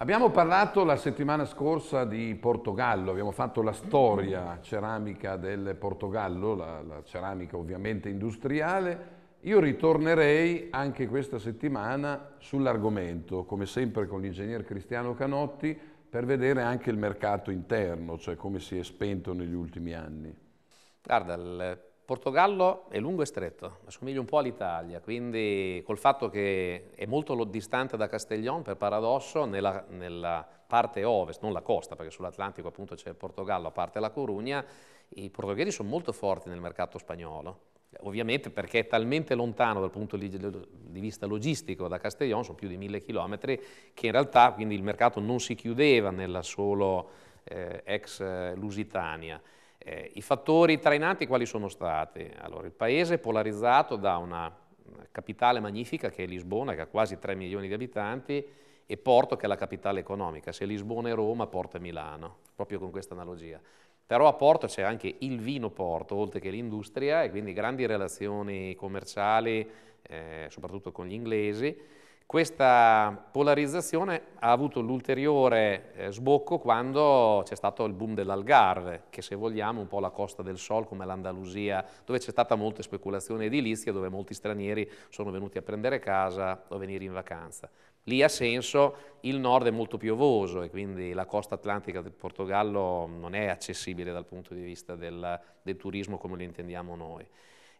Abbiamo parlato la settimana scorsa di Portogallo, abbiamo fatto la storia ceramica del Portogallo, la, la ceramica ovviamente industriale. Io ritornerei anche questa settimana sull'argomento, come sempre con l'ingegner Cristiano Canotti, per vedere anche il mercato interno, cioè come si è spento negli ultimi anni. Guarda, il Portogallo è lungo e stretto, assomiglia un po' all'Italia, quindi col fatto che è molto distante da Castellón, per paradosso, nella, nella, parte ovest, non la costa, perché sull'Atlantico appunto c'è il Portogallo, a parte la Corugna, i portoghesi sono molto forti nel mercato spagnolo. Ovviamente perché è talmente lontano dal punto di vista logistico da Castellón, sono più di mille chilometri, che in realtà quindi il mercato non si chiudeva nella solo eh, ex eh, Lusitania. Eh, I fattori trainanti quali sono stati? Allora, il paese è polarizzato da una capitale magnifica che è Lisbona, che ha quasi 3 milioni di abitanti, e Porto che è la capitale economica. Se Lisbona è Roma, Porto è Milano, proprio con questa analogia. Però a Porto c'è anche il vino Porto, oltre che l'industria, e quindi grandi relazioni commerciali, eh, soprattutto con gli inglesi. Questa polarizzazione ha avuto l'ulteriore eh, sbocco quando c'è stato il boom dell'Algarve, che se vogliamo un po' la costa del Sol come l'Andalusia, dove c'è stata molta speculazione edilizia, dove molti stranieri sono venuti a prendere casa o venire in vacanza. Lì ha senso, il nord è molto piovoso e quindi la costa atlantica del Portogallo non è accessibile dal punto di vista del, del turismo come lo intendiamo noi.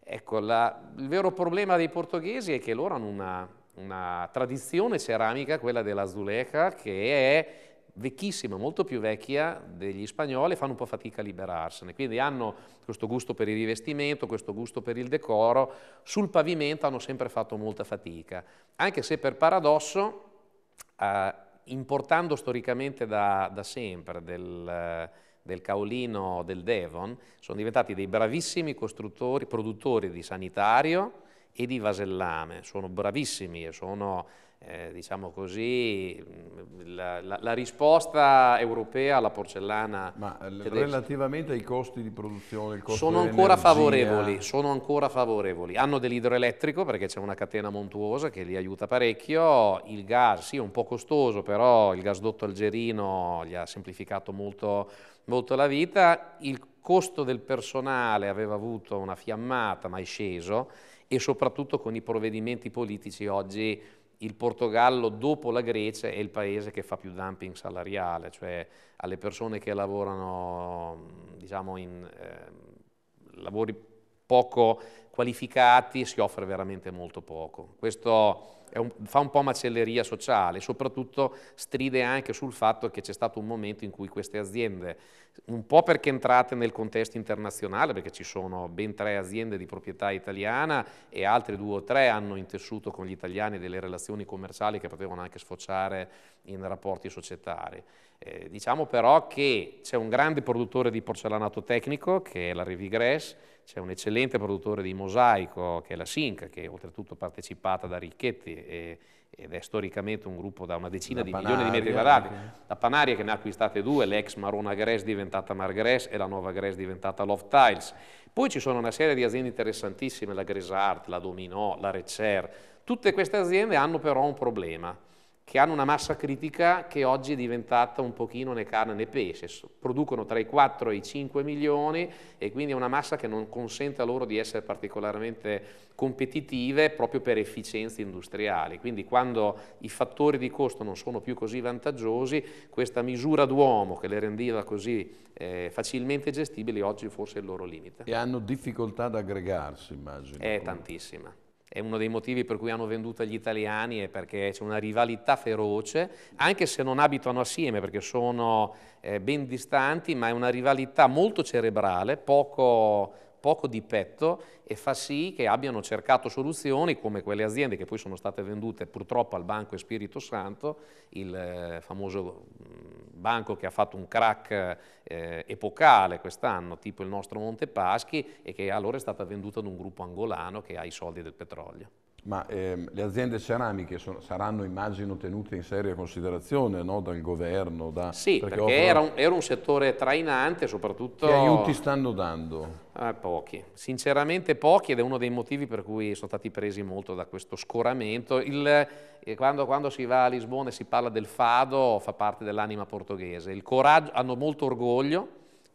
Ecco, la, il vero problema dei portoghesi è che loro hanno una una tradizione ceramica, quella della Zuleca, che è vecchissima, molto più vecchia degli spagnoli, fanno un po' fatica a liberarsene, quindi hanno questo gusto per il rivestimento, questo gusto per il decoro, sul pavimento hanno sempre fatto molta fatica, anche se per paradosso, eh, importando storicamente da, da sempre del, del Caolino del Devon, sono diventati dei bravissimi costruttori, produttori di sanitario, e di vasellame, sono bravissimi e sono, eh, diciamo così, mm, la, la, la, risposta europea alla porcellana Ma eh, tedesca. relativamente ai costi di produzione, costo sono ancora favorevoli, sono ancora favorevoli. Hanno dell'idroelettrico perché c'è una catena montuosa che li aiuta parecchio, il gas sì è un po' costoso, però il gasdotto algerino gli ha semplificato molto, molto la vita, il costo del personale aveva avuto una fiammata ma è sceso e soprattutto con i provvedimenti politici oggi il Portogallo dopo la Grecia è il paese che fa più dumping salariale, cioè alle persone che lavorano diciamo, in eh, lavori poco qualificati si offre veramente molto poco. Questo un, fa un po' macelleria sociale, soprattutto stride anche sul fatto che c'è stato un momento in cui queste aziende, un po' perché entrate nel contesto internazionale, perché ci sono ben tre aziende di proprietà italiana e altre due o tre hanno intessuto con gli italiani delle relazioni commerciali che potevano anche sfociare in rapporti societari. Eh, diciamo però che c'è un grande produttore di porcellanato tecnico, che è la Revigres, c'è un eccellente produttore di mosaicini, Mosaico, che è la SINC, che è oltretutto partecipata da Ricchetti e, ed è storicamente un gruppo da una decina la di Panaria, milioni di metri quadrati. La Panaria che ne ha acquistate due, l'ex Marona Gres diventata Margres e la nuova Gres diventata Love Tiles. Poi ci sono una serie di aziende interessantissime, la Gresart, la Dominò, la Recer. Tutte queste aziende hanno però un problema che hanno una massa critica che oggi è diventata un pochino né carne né pesce, producono tra i 4 e i 5 milioni e quindi è una massa che non consente a loro di essere particolarmente competitive proprio per efficienze industriali, quindi quando i fattori di costo non sono più così vantaggiosi, questa misura d'uomo che le rendeva così eh, facilmente gestibili oggi forse è il loro limite. E hanno difficoltà ad aggregarsi immagino. È tantissima è uno dei motivi per cui hanno venduto agli italiani è perché c'è una rivalità feroce, anche se non abitano assieme perché sono eh, ben distanti, ma è una rivalità molto cerebrale, poco poco di petto e fa sì che abbiano cercato soluzioni come quelle aziende che poi sono state vendute purtroppo al Banco Spirito Santo, il eh, famoso mm, banco che ha fatto un crack eh, epocale quest'anno, tipo il nostro Monte Paschi, e che allora è stata venduta ad un gruppo angolano che ha i soldi del petrolio. Ma ehm, le aziende ceramiche sono, saranno, immagino, tenute in seria considerazione no? dal governo? Da, sì, perché, perché era, un, era, un, settore trainante, soprattutto... Che aiuti stanno dando? Eh, pochi, sinceramente pochi ed è uno dei motivi per cui sono stati presi molto da questo scoramento. Il, eh, quando, quando, si va a Lisbona e si parla del fado, fa parte dell'anima portoghese. Coraggio, hanno molto orgoglio,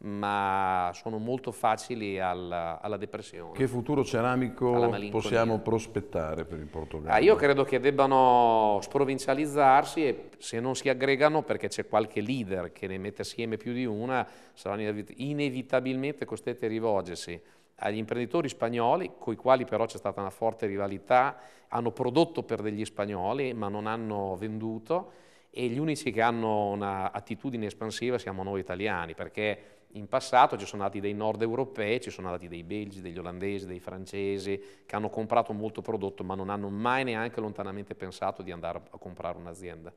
ma sono molto facili alla, alla depressione. Che futuro ceramico possiamo prospettare per il Portogallo? Ah, io credo che debbano sprovincializzarsi e se non si aggregano, perché c'è qualche leader che ne mette assieme più di una, saranno inevitabilmente costretti a rivolgersi agli imprenditori spagnoli, con i quali però c'è stata una forte rivalità, hanno prodotto per degli spagnoli ma non hanno venduto e gli unici che hanno un'attitudine espansiva siamo noi italiani, perché in passato ci sono andati dei nord europei, ci sono andati dei belgi, degli olandesi, dei francesi, che hanno comprato molto prodotto ma non hanno mai neanche lontanamente pensato di andare a comprare un'azienda.